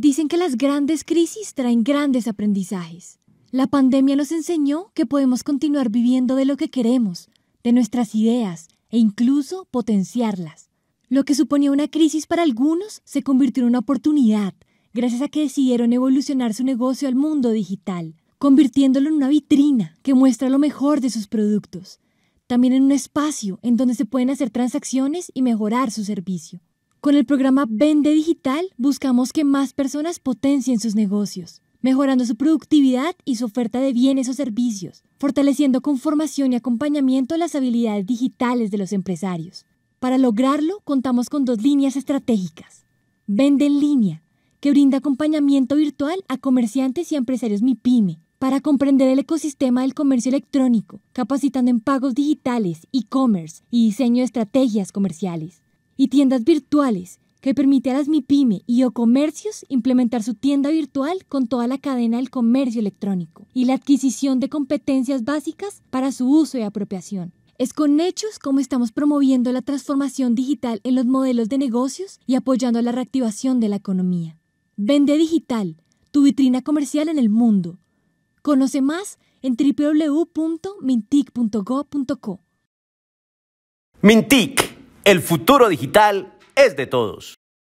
Dicen que las grandes crisis traen grandes aprendizajes. La pandemia nos enseñó que podemos continuar viviendo de lo que queremos, de nuestras ideas e incluso potenciarlas. Lo que suponía una crisis para algunos se convirtió en una oportunidad, gracias a que decidieron evolucionar su negocio al mundo digital, convirtiéndolo en una vitrina que muestra lo mejor de sus productos, también en un espacio en donde se pueden hacer transacciones y mejorar su servicio. Con el programa Vende Digital buscamos que más personas potencien sus negocios, mejorando su productividad y su oferta de bienes o servicios, fortaleciendo con formación y acompañamiento las habilidades digitales de los empresarios. Para lograrlo, contamos con dos líneas estratégicas. Vende en línea, que brinda acompañamiento virtual a comerciantes y empresarios MIPYME para comprender el ecosistema del comercio electrónico, capacitando en pagos digitales, e-commerce y diseño de estrategias comerciales y tiendas virtuales que permite a las MIPYME y o comercios implementar su tienda virtual con toda la cadena del comercio electrónico y la adquisición de competencias básicas para su uso y apropiación. Es con hechos como estamos promoviendo la transformación digital en los modelos de negocios y apoyando la reactivación de la economía. Vende digital, tu vitrina comercial en el mundo. Conoce más en www.mintic.go.co. Mintic el futuro digital es de todos.